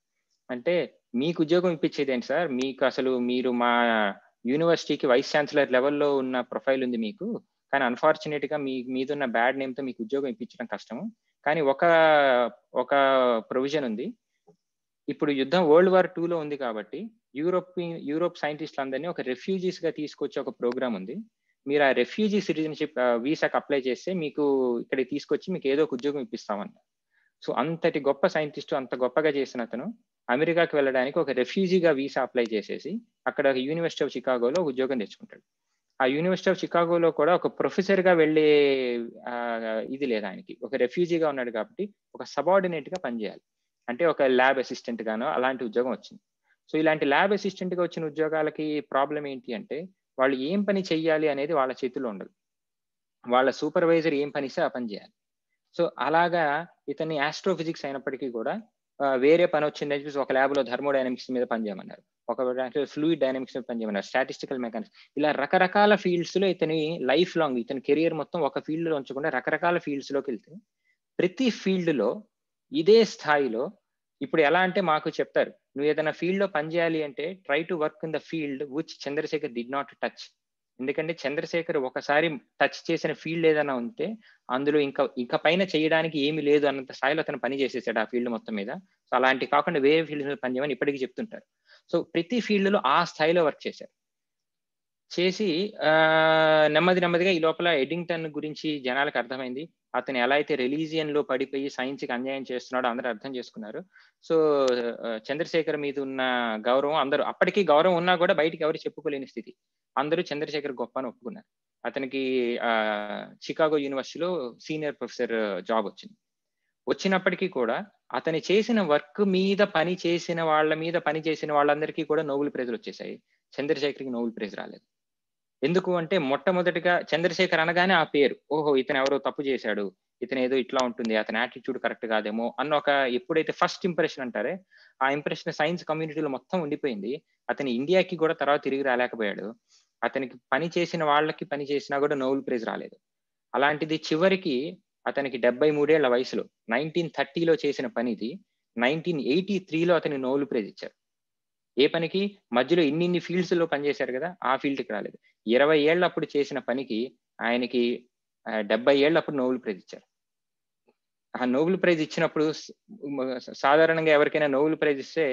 అంటే మీకు ఉద్యోగం ఇప్పించేది ఏంటి సార్ మీకు అసలు మీరు మా యూనివర్సిటీకి వైస్ ఛాన్సలర్ లెవెల్లో ఉన్న ప్రొఫైల్ ఉంది మీకు కానీ అన్ఫార్చునేట్ గా మీ మీదున్న బ్యాడ్ నేమ్తో మీకు ఉద్యోగం ఇప్పించడం కష్టము కానీ ఒక ఒక ప్రొవిజన్ ఉంది ఇప్పుడు యుద్ధం వరల్డ్ వార్ టూలో ఉంది కాబట్టి యూరోప్ యూరోప్ సైంటిస్టులు అందరినీ ఒక రెఫ్యూజీస్గా గా తీసుకొచ్చే ఒక ప్రోగ్రామ్ ఉంది మీరు ఆ రెఫ్యూజీ సిటిజన్షిప్ వీసాకి అప్లై చేస్తే మీకు ఇక్కడ తీసుకొచ్చి మీకు ఏదో ఒక ఉద్యోగం ఇప్పిస్తామన్నారు సో అంతటి గొప్ప సైంటిస్ట్ అంత గొప్పగా చేసిన అతను అమెరికాకి వెళ్ళడానికి ఒక రెఫ్యూజీగా వీసా అప్లై చేసేసి అక్కడ ఒక యూనివర్సిటీ ఆఫ్ చికాగోలో ఉద్యోగం తెచ్చుకుంటాడు ఆ యూనివర్సిటీ ఆఫ్ చికాగోలో కూడా ఒక ప్రొఫెసర్గా వెళ్ళే ఇది లేదు ఆయనకి ఒక రెఫ్యూజీగా ఉన్నాడు కాబట్టి ఒక సబార్డినేట్గా పనిచేయాలి అంటే ఒక ల్యాబ్ అసిస్టెంట్ గానో అలాంటి ఉద్యోగం వచ్చింది సో ఇలాంటి ల్యాబ్ అసిస్టెంట్గా వచ్చిన ఉద్యోగాలకి ప్రాబ్లం ఏంటి అంటే వాళ్ళు ఏం పని చెయ్యాలి అనేది వాళ్ళ చేతిలో ఉండదు వాళ్ళ సూపర్వైజర్ ఏం పనిస్తే ఆ పని చేయాలి సో అలాగా ఇతన్ని ఆస్ట్రోఫిజిక్స్ అయినప్పటికీ కూడా వేరే పని వచ్చిందని చెప్పేసి ఒక ల్యాబ్ లో థర్మోడైనమిక్స్ మీద పనిచేయమన్నారు ఒక ఫ్లూయిడ్ డైనమిక్స్ మీద పనిచేయమన్నారు స్టాటిస్టికల్ మెకానిక్స్ ఇలా రకరకాల ఫీల్డ్స్ లో ఇతని లైఫ్ లాంగ్ ఇతని కెరియర్ మొత్తం ఒక ఫీల్డ్ లో ఉంచకుండా రకరకాల ఫీల్డ్స్ లోకి వెళ్తే ప్రతి ఫీల్డ్ లో ఇదే స్థాయిలో ఇప్పుడు ఎలా అంటే మాకు చెప్తారు నువ్వు ఏదైనా ఫీల్డ్ లో పనిచేయాలి అంటే try to work in the field which Chandrasekhar did not touch ఎందుకంటే చంద్రశేఖర్ ఒకసారి టచ్ చేసిన ఫీల్డ్ ఏదైనా ఉంటే అందులో ఇంకా ఇంకా పైన చేయడానికి ఏమి లేదు అన్నంత స్థాయిలో అతను పని చేసేసాడు ఆ ఫీల్డ్ మొత్తం మీద సో అలాంటి కాకుండా వేరే ఫీల్డ్ మీద చేయమని ఇప్పటికీ చెప్తుంటారు సో ప్రతి ఫీల్డ్లో ఆ స్థాయిలో వర్క్ చేశారు చేసి నెమ్మది నెమ్మదిగా ఈ లోపల ఎడింగ్టన్ గురించి జనాలకు అర్థమైంది అతను ఎలా అయితే రిలీజియన్ లో పడిపోయి సైన్స్ కి అన్యాయం చేస్తున్నాడో అందరూ అర్థం చేసుకున్నారు సో చంద్రశేఖర్ మీద ఉన్న గౌరవం అందరూ అప్పటికీ గౌరవం ఉన్నా కూడా బయటికి ఎవరు చెప్పుకోలేని స్థితి అందరూ చంద్రశేఖర్ గొప్ప అని ఒప్పుకున్నారు అతనికి ఆ చికాగో యూనివర్సిటీలో సీనియర్ ప్రొఫెసర్ జాబ్ వచ్చింది వచ్చినప్పటికీ కూడా అతను చేసిన వర్క్ మీద పని చేసిన వాళ్ళ మీద పని చేసిన వాళ్ళందరికీ కూడా నోబుల్ ప్రైజ్లు వచ్చేసాయి చంద్రశేఖర్కి నోబుల్ ప్రైజ్ రాలేదు ఎందుకు అంటే మొట్టమొదటిగా చంద్రశేఖర్ అనగానే ఆ పేరు ఓహో ఇతను ఎవరో తప్పు చేశాడు ఇతను ఏదో ఇట్లా ఉంటుంది అతని యాటిట్యూడ్ కరెక్ట్ కాదేమో అన్న ఒక ఎప్పుడైతే ఫస్ట్ ఇంప్రెషన్ అంటారే ఆ ఇంప్రెషన్ సైన్స్ కమ్యూనిటీలో మొత్తం ఉండిపోయింది అతని ఇండియాకి కూడా తర్వాత తిరిగి రాలేకపోయాడు అతనికి పని చేసిన వాళ్ళకి పని చేసినా కూడా నోబెల్ ప్రైజ్ రాలేదు అలాంటిది చివరికి అతనికి డెబ్బై మూడేళ్ల వయసులో నైన్టీన్ థర్టీలో చేసిన పనిది నైన్టీన్ ఎయిటీ త్రీలో అతని నోబెల్ ప్రైజ్ ఇచ్చారు ఏ పనికి మధ్యలో ఇన్ని ఇన్ని ఫీల్డ్స్ లో పనిచేశారు కదా ఆ ఫీల్డ్కి రాలేదు ఇరవై ఏళ్ళప్పుడు చేసిన పనికి ఆయనకి డెబ్బై ఏళ్ళప్పుడు నోబెల్ ప్రైజ్ ఇచ్చారు ఆ నోబెల్ ప్రైజ్ ఇచ్చినప్పుడు సాధారణంగా ఎవరికైనా నోబెల్ ప్రైజ్ ఇస్తే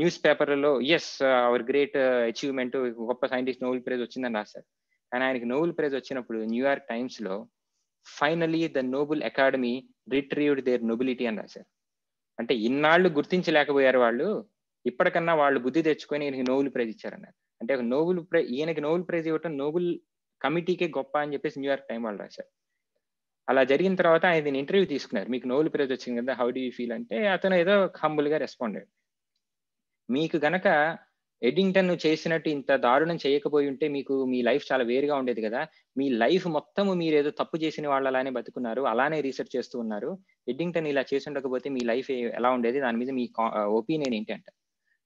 న్యూస్ పేపర్లలో ఎస్ అవర్ గ్రేట్ అచీవ్మెంట్ గొప్ప సైంటిస్ట్ నోబెల్ ప్రైజ్ వచ్చిందని రాశారు కానీ ఆయనకి నోబెల్ ప్రైజ్ వచ్చినప్పుడు న్యూయార్క్ టైమ్స్ లో finally the Nobel Academy retrieved their nobility అని రాశారు అంటే ఇన్నాళ్ళు గుర్తించలేకపోయారు వాళ్ళు ఇప్పటికన్నా వాళ్ళు బుద్ధి తెచ్చుకొని ఈయనకి నోబుల్ ప్రైజ్ ఇచ్చారన్నారు అంటే నోబుల్ ప్రైజ్ ఈయనకి నోబుల్ ప్రైజ్ ఇవ్వటం నోబుల్ కమిటీకే గొప్ప అని చెప్పేసి న్యూయార్క్ టైం వాళ్ళు రాశారు అలా జరిగిన తర్వాత ఆయన ఇంటర్వ్యూ తీసుకున్నారు మీకు నోబుల్ ప్రైజ్ వచ్చింది కదా హౌ యూ ఫీల్ అంటే అతను ఏదో హంబుల్ గా రెస్పాండ్ అయ్యాడు మీకు గనక ఎడింగ్టన్ చేసినట్టు ఇంత దారుణం చేయకపోయి ఉంటే మీకు మీ లైఫ్ చాలా వేరుగా ఉండేది కదా మీ లైఫ్ మొత్తము మీరు ఏదో తప్పు చేసిన వాళ్ళు అలానే బతుకున్నారు అలానే రీసెర్చ్ చేస్తూ ఉన్నారు ఎడ్డింగ్టన్ ఇలా చేసి ఉండకపోతే మీ లైఫ్ ఎలా ఉండేది దాని మీద మీ ఒపీనియన్ ఏంటి అంటే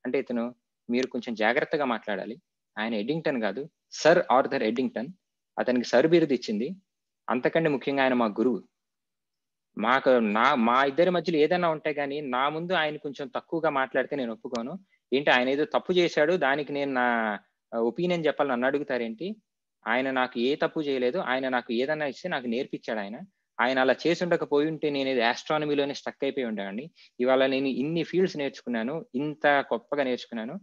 అంటే ఇతను మీరు కొంచెం జాగ్రత్తగా మాట్లాడాలి ఆయన ఎడ్డింగ్టన్ కాదు సర్ ఆర్థర్ ఎడ్డింగ్టన్ అతనికి సర్ బిరుది ఇచ్చింది అంతకంటే ముఖ్యంగా ఆయన మా గురువు మాకు నా మా ఇద్దరి మధ్యలో ఏదైనా ఉంటే కానీ నా ముందు ఆయన కొంచెం తక్కువగా మాట్లాడితే నేను ఒప్పుకోను ఏంటి ఆయన ఏదో తప్పు చేశాడు దానికి నేను నా ఒపీనియన్ చెప్పాలని అన్న అడుగుతారేంటి ఆయన నాకు ఏ తప్పు చేయలేదు ఆయన నాకు ఏదన్నా ఇస్తే నాకు నేర్పించాడు ఆయన ఆయన అలా చేసి ఉండకపోయి ఉంటే నేను ఇది ఆస్ట్రానమీలోనే స్టక్ అయిపోయి ఉండేవాడిని ఇవాళ నేను ఇన్ని ఫీల్డ్స్ నేర్చుకున్నాను ఇంత గొప్పగా నేర్చుకున్నాను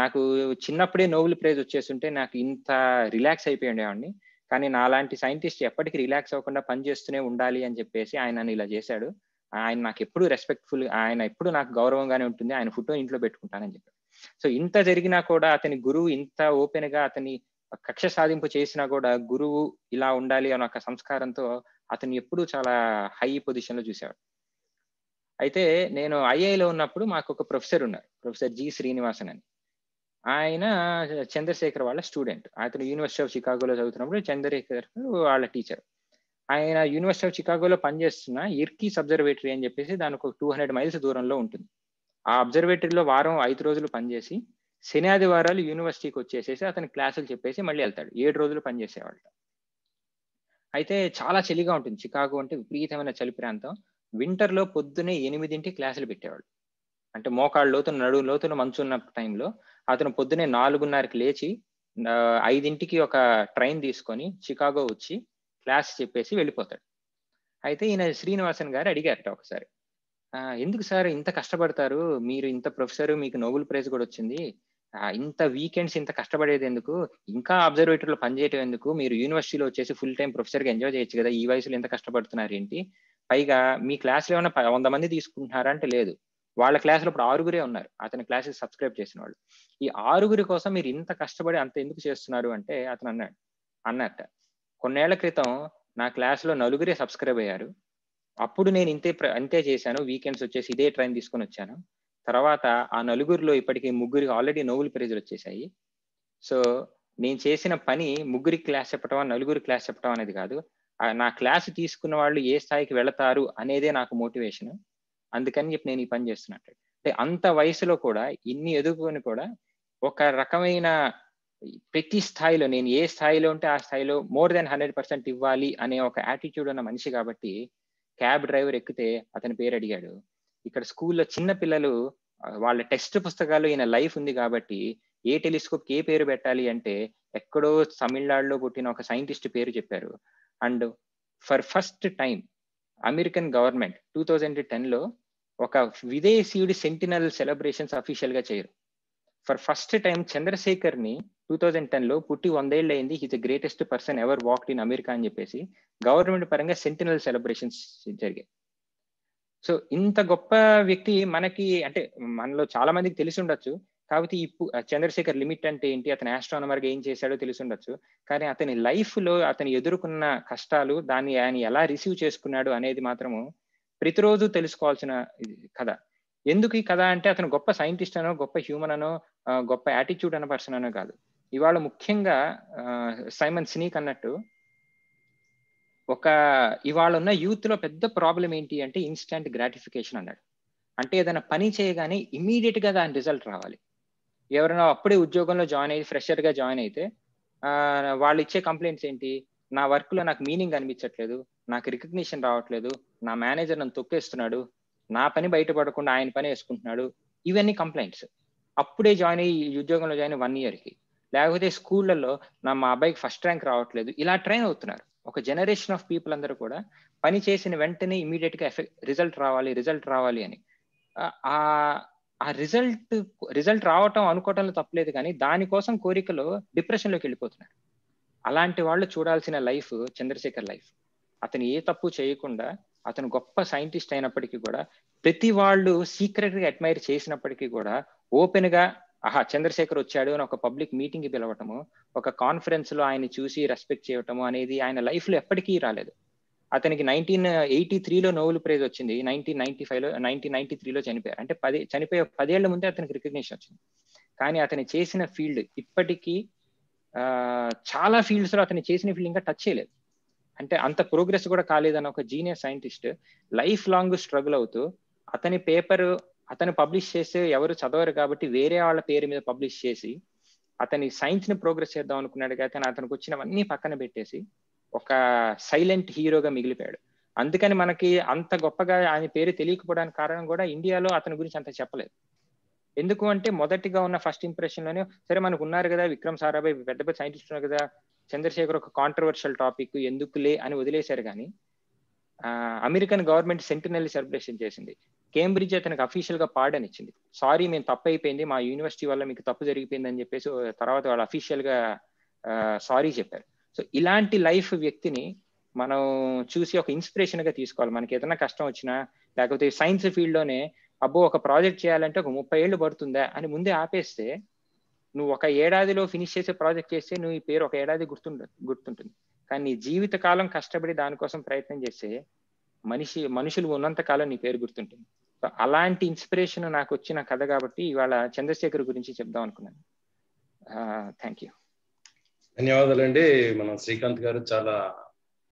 నాకు చిన్నప్పుడే నోబెల్ ప్రైజ్ వచ్చేస్తుంటే నాకు ఇంత రిలాక్స్ అయిపోయి ఉండేవాడిని కానీ నాలాంటి సైంటిస్ట్ ఎప్పటికీ రిలాక్స్ అవ్వకుండా పనిచేస్తూనే ఉండాలి అని చెప్పేసి ఆయన నన్ను ఇలా చేశాడు ఆయన నాకు ఎప్పుడు రెస్పెక్ట్ఫుల్ ఆయన ఎప్పుడు నాకు గౌరవంగానే ఉంటుంది ఆయన ఫోటో ఇంట్లో పెట్టుకుంటానని చెప్పాడు సో ఇంత జరిగినా కూడా అతని గురువు ఇంత ఓపెన్ గా అతని కక్ష సాధింపు చేసినా కూడా గురువు ఇలా ఉండాలి అనే ఒక సంస్కారంతో అతను ఎప్పుడూ చాలా హై పొజిషన్ లో చూసేవాడు అయితే నేను ఐఐలో ఉన్నప్పుడు మాకు ఒక ప్రొఫెసర్ ఉన్నారు ప్రొఫెసర్ జి శ్రీనివాసన్ అని ఆయన చంద్రశేఖర్ వాళ్ళ స్టూడెంట్ అతను యూనివర్సిటీ ఆఫ్ చికాగోలో చదువుతున్నప్పుడు చంద్రశేఖర్ వాళ్ళ టీచర్ ఆయన యూనివర్సిటీ ఆఫ్ చికాగోలో పనిచేస్తున్న ఇర్కీస్ అబ్జర్వేటరీ అని చెప్పేసి దానికి ఒక టూ హండ్రెడ్ మైల్స్ దూరంలో ఉంటుంది ఆ అబ్జర్వేటరీలో వారం ఐదు రోజులు పనిచేసి శని ఆదివారాలు యూనివర్సిటీకి వచ్చేసేసి అతని క్లాసులు చెప్పేసి మళ్ళీ వెళ్తాడు ఏడు రోజులు పనిచేసేవాళ్ళు అయితే చాలా చలిగా ఉంటుంది చికాగో అంటే విపరీతమైన చలి ప్రాంతం వింటర్లో పొద్దునే ఎనిమిదింటి క్లాసులు పెట్టేవాళ్ళు అంటే మోకాళ్ళ లోతున నడువు లోతున మంచు ఉన్న టైంలో అతను పొద్దునే నాలుగున్నరకి లేచి ఐదింటికి ఒక ట్రైన్ తీసుకొని చికాగో వచ్చి క్లాస్ చెప్పేసి వెళ్ళిపోతాడు అయితే ఈయన శ్రీనివాసన్ గారు అడిగారట ఒకసారి ఎందుకు సార్ ఇంత కష్టపడతారు మీరు ఇంత ప్రొఫెసర్ మీకు నోబెల్ ప్రైజ్ కూడా వచ్చింది ఇంత వీకెండ్స్ ఇంత కష్టపడేది ఎందుకు ఇంకా అబ్జర్వేటర్లో పనిచేయటం ఎందుకు మీరు యూనివర్సిటీలో వచ్చేసి ఫుల్ టైం ప్రొఫెసర్గా ఎంజాయ్ చేయొచ్చు కదా ఈ వయసులో ఎంత కష్టపడుతున్నారు ఏంటి పైగా మీ క్లాస్లో ఏమైనా వంద మంది తీసుకుంటున్నారా అంటే లేదు వాళ్ళ క్లాస్లో ఇప్పుడు ఆరుగురే ఉన్నారు అతని క్లాసెస్ సబ్స్క్రైబ్ చేసిన వాళ్ళు ఈ ఆరుగురి కోసం మీరు ఇంత కష్టపడి అంత ఎందుకు చేస్తున్నారు అంటే అతను అన్నాడు అన్నట్ట కొన్నేళ్ల క్రితం నా క్లాస్లో నలుగురే సబ్స్క్రైబ్ అయ్యారు అప్పుడు నేను ఇంతే అంతే చేశాను వీకెండ్స్ వచ్చేసి ఇదే ట్రైన్ తీసుకొని వచ్చాను తర్వాత ఆ నలుగురిలో ఇప్పటికి ముగ్గురికి ఆల్రెడీ నోవెల్ ప్రైజులు వచ్చేసాయి సో నేను చేసిన పని ముగ్గురికి క్లాస్ చెప్పడం నలుగురి క్లాస్ చెప్పడం అనేది కాదు నా క్లాస్ తీసుకున్న వాళ్ళు ఏ స్థాయికి వెళతారు అనేదే నాకు మోటివేషన్ అందుకని చెప్పి నేను ఈ పని చేస్తున్నట్టు అంటే అంత వయసులో కూడా ఇన్ని ఎదుగుకొని కూడా ఒక రకమైన ప్రతి స్థాయిలో నేను ఏ స్థాయిలో ఉంటే ఆ స్థాయిలో మోర్ దెన్ హండ్రెడ్ పర్సెంట్ ఇవ్వాలి అనే ఒక యాటిట్యూడ్ ఉన్న మనిషి కాబట్టి క్యాబ్ డ్రైవర్ ఎక్కితే అతని పేరు అడిగాడు ఇక్కడ స్కూల్లో చిన్న పిల్లలు వాళ్ళ టెక్స్ట్ పుస్తకాలు ఈయన లైఫ్ ఉంది కాబట్టి ఏ టెలిస్కోప్ ఏ పేరు పెట్టాలి అంటే ఎక్కడో తమిళనాడులో పుట్టిన ఒక సైంటిస్ట్ పేరు చెప్పారు and for first time American government two thousand టెన్లో ఒక విదేశీయుడి సెంటినల్ సెలబ్రేషన్స్ అఫీషియల్ గా చేయరు ఫర్ ఫస్ట్ టైం చంద్రశేఖర్ ని టూ థౌజండ్ టెన్ లో పుట్టి వందేళ్ళు అయింది he's the greatest person ever walked in America అని చెప్పేసి గవర్నమెంట్ పరంగా సెంటినల్ సెలబ్రేషన్స్ జరిగాయి సో ఇంత గొప్ప వ్యక్తి మనకి అంటే మనలో చాలా మందికి తెలిసి ఉండొచ్చు కాబట్టి ఇప్పుడు చంద్రశేఖర్ లిమిట్ అంటే ఏంటి అతను ఆస్ట్రానమర్గా ఏం చేశాడో తెలిసి ఉండొచ్చు కానీ అతని లైఫ్ లో అతను ఎదుర్కొన్న కష్టాలు దాన్ని ఆయన ఎలా రిసీవ్ చేసుకున్నాడు అనేది మాత్రము ప్రతిరోజు తెలుసుకోవాల్సిన కథ ఎందుకు ఈ కథ అంటే అతను గొప్ప సైంటిస్ట్ అనో గొప్ప హ్యూమన్ అనో గొప్ప యాటిట్యూడ్ అన్న పర్సన్ అనో కాదు ఇవాళ ముఖ్యంగా సైమన్ సినీక్ అన్నట్టు ఒక ఇవాళ ఉన్న యూత్ లో పెద్ద ప్రాబ్లం ఏంటి అంటే ఇన్స్టెంట్ గ్రాటిఫికేషన్ అన్నాడు అంటే ఏదైనా పని చేయగానే ఇమీడియట్ గా దాని రిజల్ట్ రావాలి ఎవరైనా అప్పుడే ఉద్యోగంలో జాయిన్ అయ్యి ఫ్రెషర్ గా జాయిన్ అయితే వాళ్ళు ఇచ్చే కంప్లైంట్స్ ఏంటి నా వర్క్ లో నాకు మీనింగ్ అనిపించట్లేదు నాకు రికగ్నిషన్ రావట్లేదు నా మేనేజర్ నన్ను తొక్కేస్తున్నాడు నా పని బయటపడకుండా ఆయన పని వేసుకుంటున్నాడు ఇవన్నీ కంప్లైంట్స్ అప్పుడే జాయిన్ అయ్యి ఉద్యోగంలో జాయిన్ వన్ ఇయర్ కి లేకపోతే స్కూళ్ళల్లో నా మా అబ్బాయికి ఫస్ట్ ర్యాంక్ రావట్లేదు ఇలా ట్రైన్ అవుతున్నారు ఒక జనరేషన్ ఆఫ్ పీపుల్ అందరూ కూడా పని చేసిన వెంటనే ఇమీడియట్ గా ఎఫెక్ట్ రిజల్ట్ రావాలి రిజల్ట్ రావాలి అని ఆ ఆ రిజల్ట్ రిజల్ట్ రావటం అనుకోవటంలో తప్పలేదు కానీ దానికోసం కోరికలు డిప్రెషన్ లోకి వెళ్ళిపోతున్నారు అలాంటి వాళ్ళు చూడాల్సిన లైఫ్ చంద్రశేఖర్ లైఫ్ అతను ఏ తప్పు చేయకుండా అతను గొప్ప సైంటిస్ట్ అయినప్పటికీ కూడా ప్రతి వాళ్ళు సీక్రెట్ గా అడ్మైర్ చేసినప్పటికీ కూడా ఓపెన్ గా ఆహా చంద్రశేఖర్ వచ్చాడు అని ఒక పబ్లిక్ మీటింగ్ కి పిలవటము ఒక కాన్ఫరెన్స్ లో ఆయన చూసి రెస్పెక్ట్ చేయటము అనేది ఆయన లైఫ్ లో ఎప్పటికీ రాలేదు అతనికి నైన్టీన్ ఎయిటీ త్రీలో నోబెల్ ప్రైజ్ వచ్చింది నైన్టీన్ నైన్టీ ఫైవ్ లో నైన్టీన్ నైన్టీ త్రీలో చనిపోయారు అంటే పది చనిపోయే పదేళ్ల ముందే అతనికి రికగ్నేషన్ వచ్చింది కానీ అతను చేసిన ఫీల్డ్ ఇప్పటికీ చాలా ఫీల్డ్స్ లో అతను చేసిన ఫీల్డ్ ఇంకా టచ్ చేయలేదు అంటే అంత ప్రోగ్రెస్ కూడా కాలేదన్న ఒక genius scientist life long struggle అవుతూ అతని పేపర్ అతను పబ్లిష్ చేస్తే ఎవరు చదవరు కాబట్టి వేరే వాళ్ళ పేరు మీద పబ్లిష్ చేసి అతని సైన్స్ ని ప్రోగ్రెస్ చేద్దాం అనుకున్నాడు కానీ అతనికి వచ్చినవన్నీ పక్కన పెట్టేసి ఒక సైలెంట్ హీరోగా మిగిలిపోయాడు అందుకని మనకి అంత గొప్పగా ఆయన పేరు తెలియకపోవడానికి కారణం కూడా ఇండియాలో అతని గురించి అంత చెప్పలేదు ఎందుకు అంటే మొదటిగా ఉన్న ఫస్ట్ ఇంప్రెషన్ లోనే సరే మనకు ఉన్నారు కదా విక్రమ్ సారాభాయ్ పెద్ద పెద్ద సైంటిస్ట్ ఉన్నారు కదా చంద్రశేఖర్ ఒక కాంట్రవర్షియల్ టాపిక్ ఎందుకులే అని వదిలేశారు కానీ అమెరికన్ గవర్నమెంట్ సెంటినరీ సెలబ్రేషన్ చేసింది కేంబ్రిడ్జ్ అతనికి అఫీషియల్ గా పాడని ఇచ్చింది సారీ మేము తప్పు అయిపోయింది మా యూనివర్సిటీ వల్ల మీకు తప్పు జరిగిపోయింది అని చెప్పేసి తర్వాత వాళ్ళు అఫీషియల్ గా సారీ చెప్పారు సో ఇలాంటి లైఫ్ వ్యక్తిని మనం చూసి ఒక ఇన్స్పిరేషన్ గా తీసుకోవాలి మనకి ఏదైనా కష్టం వచ్చినా లేకపోతే సైన్స్ ఫీల్డ్ లోనే అబ్బో ఒక ప్రాజెక్ట్ చేయాలంటే ఒక ముప్పై ఏళ్ళు పడుతుందా అని ముందే ఆపేస్తే నువ్వు ఒక ఏడాదిలో ఫినిష్ చేసే ప్రాజెక్ట్ చేస్తే నువ్వు ఈ పేరు ఒక ఏడాది గుర్తు గుర్తుంటుంది కానీ నీ జీవితకాలం కష్టపడి దానికోసం ప్రయత్నం చేస్తే మనిషి మనుషులు ఉన్నంత కాలం నీ పేరు గుర్తుంటుంది సో అలాంటి ఇన్స్పిరేషన్ నాకు వచ్చిన కథ కాబట్టి ఇవాళ చంద్రశేఖర్ గురించి చెప్దాం అనుకున్నాను థ్యాంక్ uh, యూ ధన్యవాదాలండి మన శ్రీకాంత్ గారు చాలా